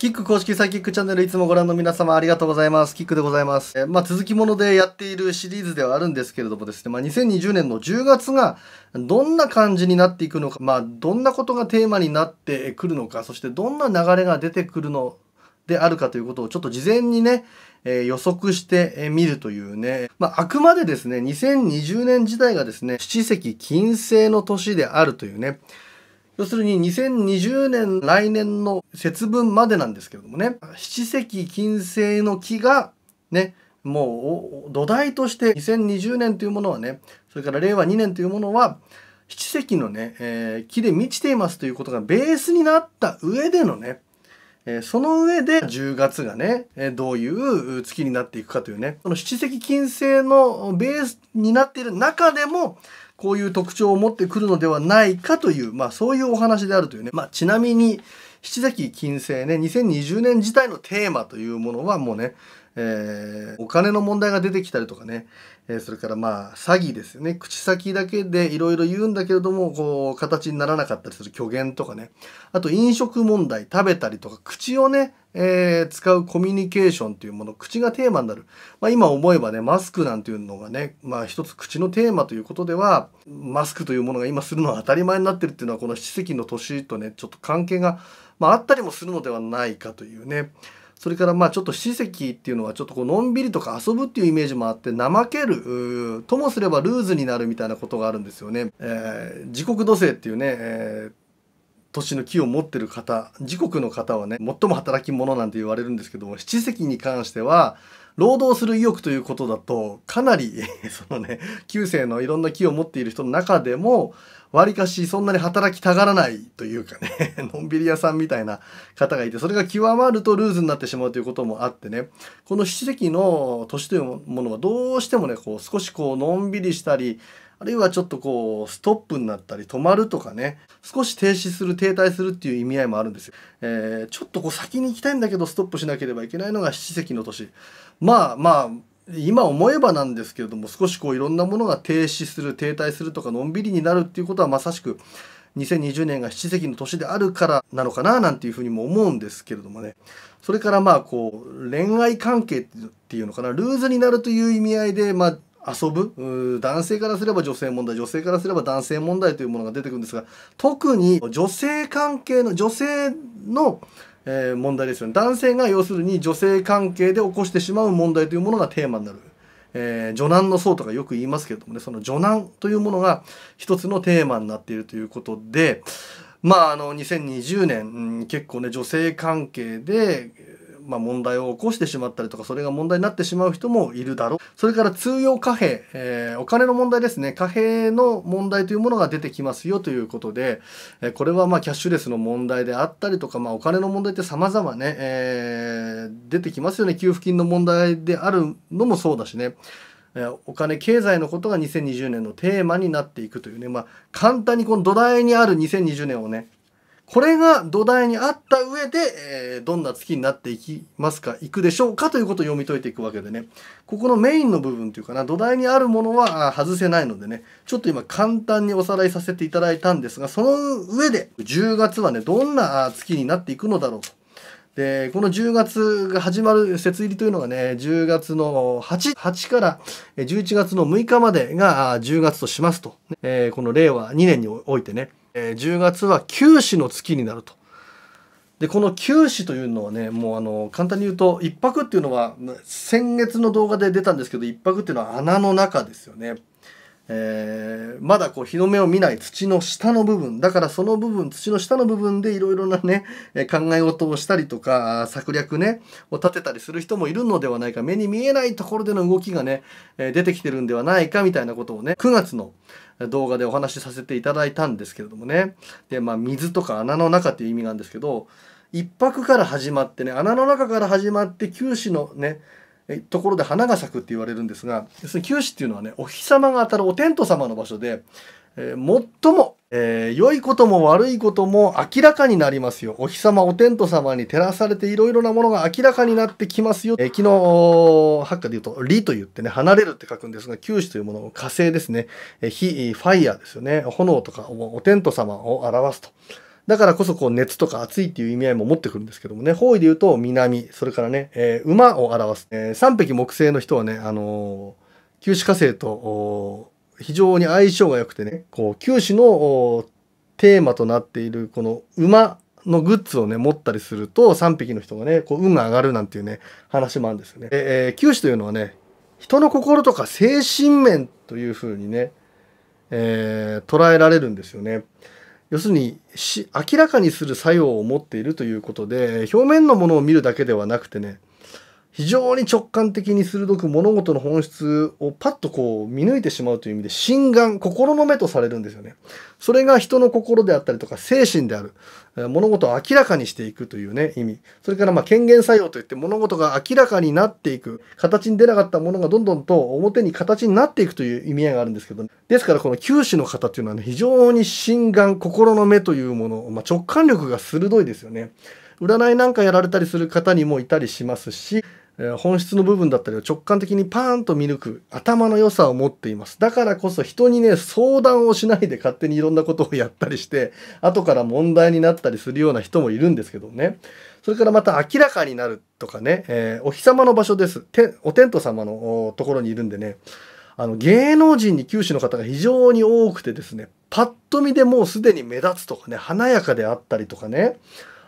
キック公式サイキックチャンネルいつもご覧の皆様ありがとうございます。キックでございます。えー、まあ、続きものでやっているシリーズではあるんですけれどもですね、まあ、2020年の10月がどんな感じになっていくのか、まあ、どんなことがテーマになってくるのか、そしてどんな流れが出てくるのであるかということをちょっと事前にね、えー、予測してみるというね、まあ、あくまでですね、2020年時代がですね、七石金星の年であるというね、要するに2020年来年の節分までなんですけれどもね七石金星の木がねもう土台として2020年というものはねそれから令和2年というものは七石のね、えー、木で満ちていますということがベースになった上でのね、えー、その上で10月がね、えー、どういう月になっていくかというね、その七石金星のベースになっている中でも、こういう特徴を持ってくるのではないかという、まあ、そういうお話であるというね、まあ、ちなみに七崎金星ね2020年自体のテーマというものはもうねえー、お金の問題が出てきたりとかね、えー、それからまあ詐欺ですよね口先だけでいろいろ言うんだけれどもこう形にならなかったりする虚言とかねあと飲食問題食べたりとか口をね、えー、使うコミュニケーションというもの口がテーマになる、まあ、今思えばねマスクなんていうのがね、まあ、一つ口のテーマということではマスクというものが今するのは当たり前になってるっていうのはこの七石の年とねちょっと関係が、まあ、あったりもするのではないかというねそれからまあちょっと史跡っていうのはちょっとこうのんびりとか遊ぶっていうイメージもあって怠けるともすればルーズになるみたいなことがあるんですよね。えー、時刻土星っていうね、えー年の木を持ってる方時刻の方はね最も働き者なんて言われるんですけども七石に関しては労働する意欲ということだとかなり そのね旧世のいろんな木を持っている人の中でもわりかしそんなに働きたがらないというかね のんびり屋さんみたいな方がいてそれが極まるとルーズになってしまうということもあってねこの七石の年というものはどうしてもねこう少しこうのんびりしたりあるいはちょっとこうストップになったり止まるとかね少し停止する停滞するっていう意味合いもあるんですよ、えー、ちょっとこう先に行きたいんだけどストップしなければいけないのが七石の年まあまあ今思えばなんですけれども少しこういろんなものが停止する停滞するとかのんびりになるっていうことはまさしく2020年が七席の年であるからなのかななんていうふうにも思うんですけれどもねそれからまあこう恋愛関係っていうのかなルーズになるという意味合いでまあ遊ぶ男性からすれば女性問題女性からすれば男性問題というものが出てくるんですが特に女性関係の女性のえー、問題ですよね男性が要するに女性関係で起こしてしまう問題というものがテーマになる、えー、女の層とかよく言いますけれどもねその女男というものが一つのテーマになっているということでまああの2020年、うん、結構ね女性関係でまあ、問題を起こしてしまったりとか、それが問題になってしまう人もいるだろう。それから通用貨幣、えー、お金の問題ですね。貨幣の問題というものが出てきますよということで、えこれはまあキャッシュレスの問題であったりとか、まあ、お金の問題って様々ね、えー、出てきますよね。給付金の問題であるのもそうだしね。お金経済のことが2020年のテーマになっていくというね、まあ、簡単にこの土台にある2020年をねこれが土台にあった上で、えー、どんな月になっていきますか、いくでしょうかということを読み解いていくわけでね、ここのメインの部分というかな、土台にあるものは外せないのでね、ちょっと今簡単におさらいさせていただいたんですが、その上で10月はね、どんな月になっていくのだろうと。でこの10月が始まる節入りというのがね10月の 8, 8から11月の6日までが10月としますと、えー、この令和2年においてねえー、10月は九死の月になると。でこの九死というのはねもうあの簡単に言うと一泊っていうのは先月の動画で出たんですけど一泊っていうのは穴の中ですよねえー、まだこう日の目を見ない土の下の部分だからその部分土の下の部分でいろいろなね考え事をしたりとか策略ねを立てたりする人もいるのではないか目に見えないところでの動きがね出てきてるんではないかみたいなことをね9月の動画でお話しさせていただいたんですけれどもねでまあ水とか穴の中っていう意味なんですけど一泊から始まってね穴の中から始まって九死のねところで花が咲くって言われるんですが要するに九死っていうのはねお日様が当たるお天道様の場所で、えー、最も、えー、良いことも悪いことも明らかになりますよお日様お天道様に照らされていろいろなものが明らかになってきますよ、えー、昨日発火で言うと「離」と言ってね離れるって書くんですが九死というものを火星ですね、えー、火ファイヤーですよね炎とかお天道様を表すと。だからこそこう熱とか熱いっていう意味合いも持ってくるんですけどもね、方位で言うと南、それからね、えー、馬を表す。えー、匹木星の人はね、あのー、九死火星と非常に相性が良くてね、こう、九死のテーマとなっているこの馬のグッズをね、持ったりすると3匹の人がね、こう運が上がるなんていうね、話もあるんですよね。えー、九死というのはね、人の心とか精神面というふうにね、え捉えられるんですよね。要するに明らかにする作用を持っているということで表面のものを見るだけではなくてね非常に直感的に鋭く物事の本質をパッとこう見抜いてしまうという意味で心眼、心の目とされるんですよね。それが人の心であったりとか精神である。物事を明らかにしていくというね、意味。それからまあ権限作用といって物事が明らかになっていく。形に出なかったものがどんどんと表に形になっていくという意味合いがあるんですけど、ね、ですからこの九死の方というのはね、非常に心眼、心の目というもの、まあ、直感力が鋭いですよね。占いなんかやられたりする方にもいたりしますし、本質の部分だったりを直感的にパーンと見抜く頭の良さを持っています。だからこそ人にね、相談をしないで勝手にいろんなことをやったりして、後から問題になったりするような人もいるんですけどね。それからまた明らかになるとかね、えー、お日様の場所です。てお天道様のところにいるんでね、あの芸能人に九州の方が非常に多くてですね、パッと見でもうすでに目立つとかね、華やかであったりとかね、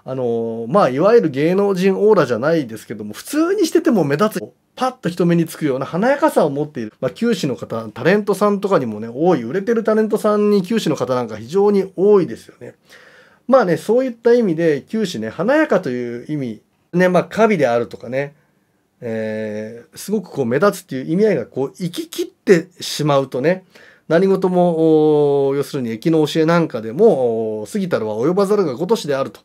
あのまあいわゆる芸能人オーラじゃないですけども普通にしてても目立つパッと人目につくような華やかさを持っている、まあ、九州の方タレントさんとかにもね多い売れてるタレントさんに九州の方なんか非常に多いですよねまあねそういった意味で九州ね華やかという意味ねまあであるとかねえー、すごくこう目立つっていう意味合いがこう行き切ってしまうとね何事も要するに駅の教えなんかでも過ぎたるは及ばざるが如しであると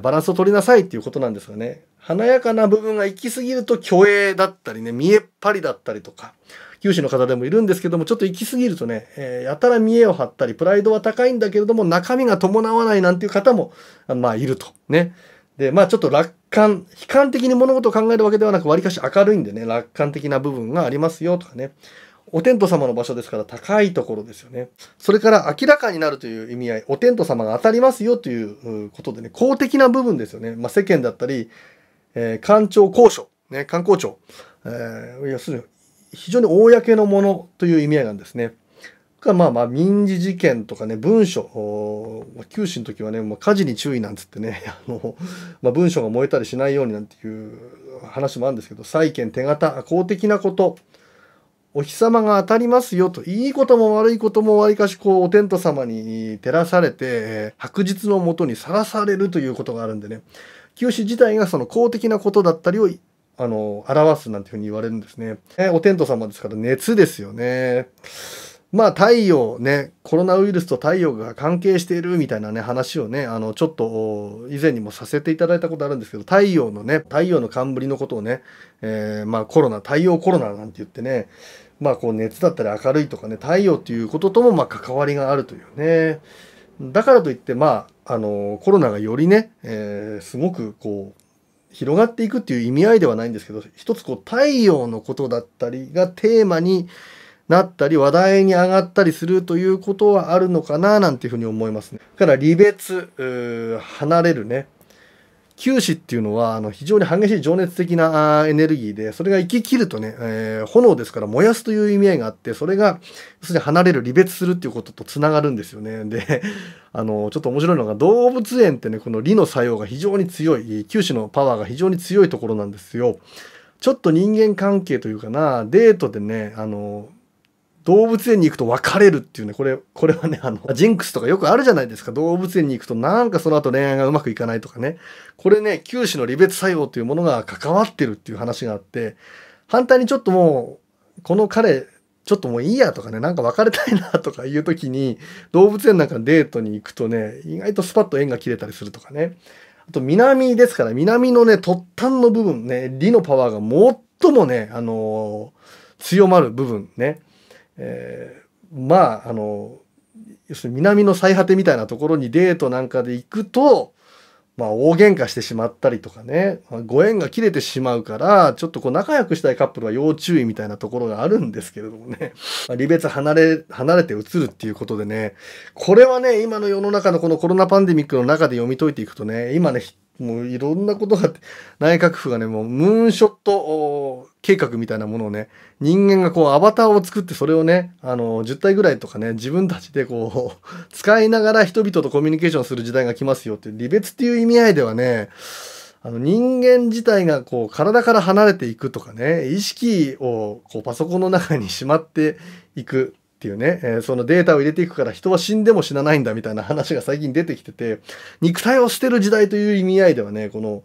バランスを取りなさいっていうことなんですよね。華やかな部分が行き過ぎると虚栄だったりね、見えっ張りだったりとか、九州の方でもいるんですけども、ちょっと行き過ぎるとね、えー、やたら見栄を張ったり、プライドは高いんだけれども、中身が伴わないなんていう方も、まあ、いると。ね。で、まあ、ちょっと楽観、悲観的に物事を考えるわけではなく、わりかし明るいんでね、楽観的な部分がありますよとかね。お天道様の場所ですから高いところですよね。それから明らかになるという意味合い、お天道様が当たりますよということでね、公的な部分ですよね。まあ、世間だったり、えー、官庁公所、ね、官公庁、えー、要するに非常に公のものという意味合いなんですね。かまあまあ民事事件とかね、文書、九死の時はね、もう火事に注意なんつってね、あの、まあ、文書が燃えたりしないようになんていう話もあるんですけど、債権手形、公的なこと、お日様が当たりますよと、いいことも悪いこともわりかしこう、お天道様に照らされて、白日のもとにさらされるということがあるんでね、清志自体がその公的なことだったりを、あの、表すなんていうふうに言われるんですね。えお天道様ですから熱ですよね。まあ太陽ね、コロナウイルスと太陽が関係しているみたいなね、話をね、あの、ちょっと以前にもさせていただいたことあるんですけど、太陽のね、太陽の冠のことをね、えー、まあコロナ、太陽コロナなんて言ってね、まあこう熱だったり明るいとかね、太陽っていうことともまあ関わりがあるというね。だからといって、まあ、あの、コロナがよりね、えー、すごくこう、広がっていくっていう意味合いではないんですけど、一つこう太陽のことだったりがテーマに、なったり話題に上がったりするということはあるのかななんていうふうに思いますね。から離別離れるね九死っていうのはあの非常に激しい情熱的なエネルギーでそれが生ききるとね、えー、炎ですから燃やすという意味合いがあってそれが要するに離れる離別するっていうこととつながるんですよね。であのちょっと面白いのが動物園ってねこの理の作用が非常に強い九死のパワーが非常に強いところなんですよ。ちょっと人間関係というかなデートでねあの動物園に行くと別れるっていうね、これ、これはね、あの、ジンクスとかよくあるじゃないですか。動物園に行くとなんかその後恋愛がうまくいかないとかね。これね、九死の離別作用というものが関わってるっていう話があって、反対にちょっともう、この彼、ちょっともういいやとかね、なんか別れたいなとかいう時に、動物園なんかデートに行くとね、意外とスパッと縁が切れたりするとかね。あと南ですから、南のね、突端の部分ね、理のパワーが最もね、あのー、強まる部分ね。えー、まああの要するに南の最果てみたいなところにデートなんかで行くと、まあ、大喧嘩してしまったりとかね、まあ、ご縁が切れてしまうからちょっとこう仲良くしたいカップルは要注意みたいなところがあるんですけれどもね、ま離別離れ離れて移るっていうことでねこれはね今の世の中のこのコロナパンデミックの中で読み解いていくとね今ねもういろんなことが内閣府がねもうムーンショット計画みたいなものをね、人間がこうアバターを作ってそれをね、あの、10体ぐらいとかね、自分たちでこう、使いながら人々とコミュニケーションする時代が来ますよって離別っていう意味合いではね、あの人間自体がこう体から離れていくとかね、意識をこうパソコンの中にしまっていくっていうね、えー、そのデータを入れていくから人は死んでも死なないんだみたいな話が最近出てきてて、肉体を捨てる時代という意味合いではね、この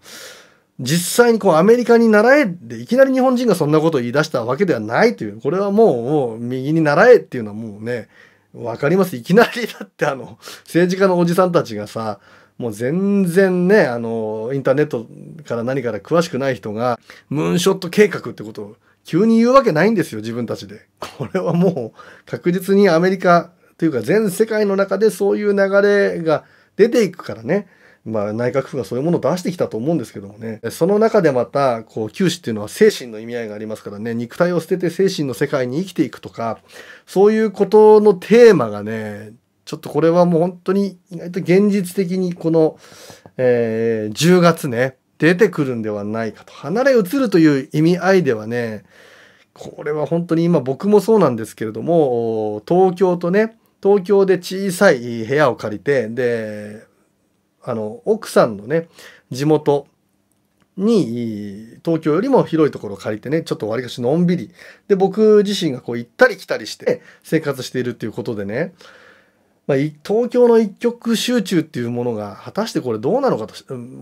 実際にこうアメリカに習えでいきなり日本人がそんなことを言い出したわけではないというこれはもう右に習えっていうのはもうね分かりますいきなりだってあの 政治家のおじさんたちがさもう全然ねあのインターネットから何から詳しくない人がムーンショット計画ってことを急に言うわけないんですよ自分たちで。これはもう確実にアメリカというか全世界の中でそういう流れが出ていくからね。まあ、内閣府がそういうものを出してきたと思うんですけどもねその中でまたこう九死っていうのは精神の意味合いがありますからね肉体を捨てて精神の世界に生きていくとかそういうことのテーマがねちょっとこれはもう本当に意外と現実的にこの、えー、10月ね出てくるんではないかと離れ移るという意味合いではねこれは本当に今僕もそうなんですけれども東京とね東京で小さい部屋を借りてであの、奥さんのね、地元に、東京よりも広いところを借りてね、ちょっとわりかしのんびり。で、僕自身がこう行ったり来たりして生活しているっていうことでね、まあ、東京の一極集中っていうものが果たしてこれどうなのかと、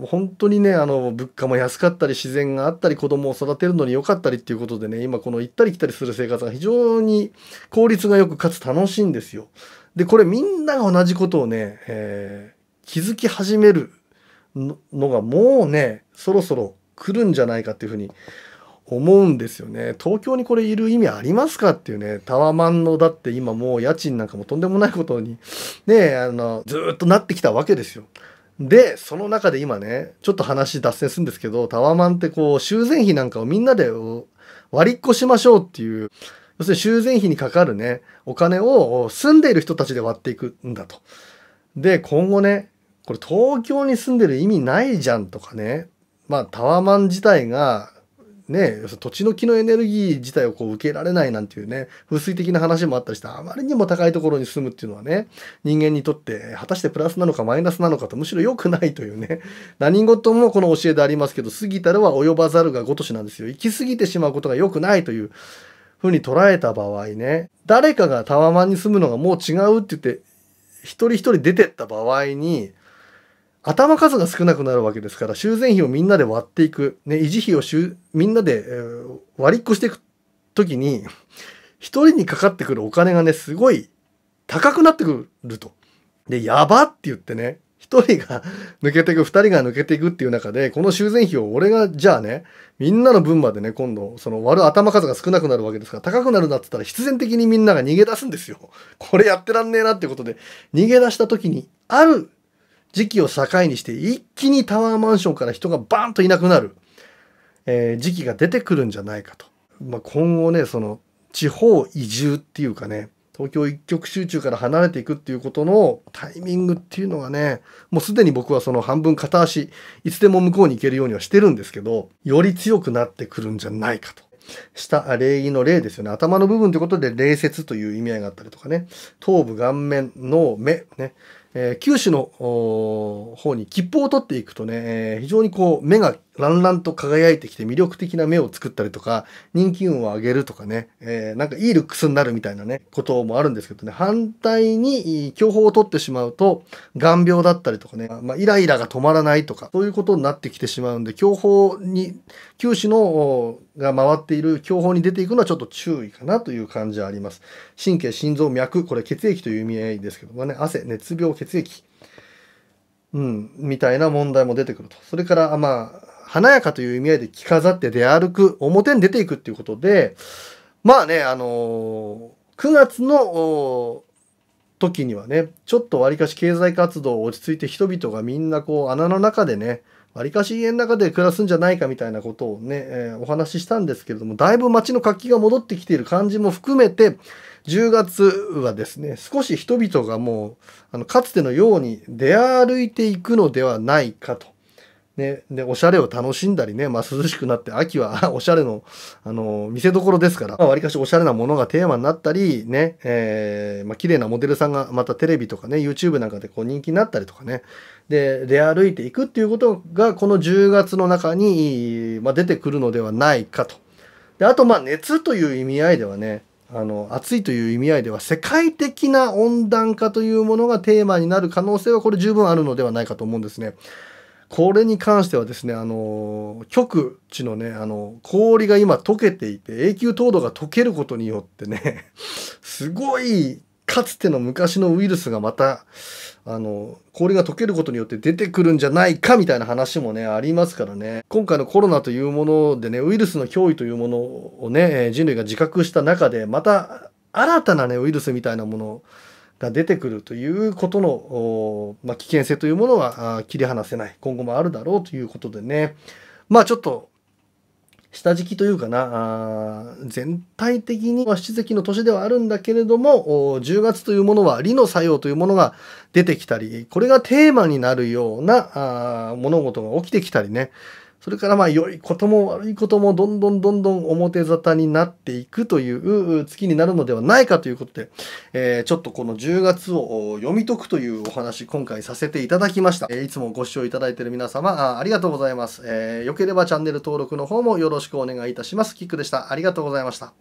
本当にね、あの、物価も安かったり、自然があったり、子供を育てるのに良かったりっていうことでね、今この行ったり来たりする生活が非常に効率がよくかつ楽しいんですよ。で、これみんなが同じことをね、え気づき始めるのがもうねそろそろ来るんじゃないかっていうふうに思うんですよね東京にこれいる意味ありますかっていうねタワマンのだって今もう家賃なんかもとんでもないことにねあのずっとなってきたわけですよ。でその中で今ねちょっと話脱線するんですけどタワマンってこう修繕費なんかをみんなで割りっこしましょうっていう要するに修繕費にかかるねお金を住んでいる人たちで割っていくんだと。で今後ねこれ東京に住んでる意味ないじゃんとかね、まあタワマン自体が、ね、土地の木のエネルギー自体をこう受けられないなんていうね、風水的な話もあったりして、あまりにも高いところに住むっていうのはね、人間にとって果たしてプラスなのかマイナスなのかとむしろ良くないというね、何事もこの教えでありますけど、過ぎたるは及ばざるが如しなんですよ。行き過ぎてしまうことが良くないというふうに捉えた場合ね、誰かがタワマンに住むのがもう違うって言って、一人一人出てった場合に、頭数が少なくなるわけですから修繕費をみんなで割っていく、ね、維持費をしゅみんなで、えー、割りっこしていく時に1人にかかってくるお金がねすごい高くなってくると。でやばって言ってね1人が抜けていく2人が抜けていくっていう中でこの修繕費を俺がじゃあねみんなの分までね今度その割る頭数が少なくなるわけですから高くなるなっつったら必然的にみんなが逃げ出すんですよ。これやってらんねえなってことで逃げ出した時にある時期を境にして一気にタワーマンションから人がバーンといなくなる、えー、時期が出てくるんじゃないかと。まあ、今後ね、その地方移住っていうかね、東京一極集中から離れていくっていうことのタイミングっていうのがね、もうすでに僕はその半分片足、いつでも向こうに行けるようにはしてるんですけど、より強くなってくるんじゃないかと。下、礼儀の礼ですよね。頭の部分ということで、礼節という意味合いがあったりとかね。頭部、顔面、脳、目、ね。えー、九州の方に切符を取っていくとね、えー、非常にこう目がランランと輝いてきて魅力的な目を作ったりとか、人気運を上げるとかね、えー、なんかいいルックスになるみたいなね、こともあるんですけどね、反対に強報を取ってしまうと、眼病だったりとかね、まあ、イライラが止まらないとか、そういうことになってきてしまうんで、強歩に、九州のが回っている競歩に出ていくのはちょっと注意かなという感じはあります。神経、心臓、脈、これ血液という意味合いですけどもね、汗、熱病、血液、うん、みたいな問題も出てくると。それから、まあ、華やかという意味合いで着飾って出歩く、表に出ていくっていうことで、まあね、あのー、9月の時にはね、ちょっとわりかし経済活動落ち着いて人々がみんなこう穴の中でね、わりかし家の中で暮らすんじゃないかみたいなことをね、えー、お話ししたんですけれども、だいぶ街の活気が戻ってきている感じも含めて、10月はですね、少し人々がもう、あの、かつてのように出歩いていくのではないかと。ね、で、おしゃれを楽しんだりね、まあ、涼しくなって、秋は おしゃれの、あの見せどころですから、まあ、割かしおしゃれなものがテーマになったり、ね、えー、まあ、綺麗なモデルさんがまたテレビとかね、YouTube なんかでこう人気になったりとかね、で、出歩いていくっていうことが、この10月の中に、まあ、出てくるのではないかと。で、あと、まあ、熱という意味合いではね、あの、暑いという意味合いでは、世界的な温暖化というものがテーマになる可能性は、これ十分あるのではないかと思うんですね。これに関してはですね、あの、極地のね、あの、氷が今溶けていて、永久凍土が溶けることによってね、すごい、かつての昔のウイルスがまた、あの、氷が溶けることによって出てくるんじゃないかみたいな話もね、ありますからね。今回のコロナというものでね、ウイルスの脅威というものをね、人類が自覚した中で、また新たなね、ウイルスみたいなものを、が出てくるということの、まあ、危険性というものは切り離せない今後もあるだろうということでねまあちょっと下敷きというかな全体的に七関の年ではあるんだけれども10月というものは理の作用というものが出てきたりこれがテーマになるような物事が起きてきたりねそれからまあ良いことも悪いこともどんどんどんどん表沙汰になっていくという月になるのではないかということで、えー、ちょっとこの10月を読み解くというお話今回させていただきました。えいつもご視聴いただいている皆様あありがとうございます、えー。ければチャンネル登録の方もよろしくお願いいたします。キックでした。ありがとうございました。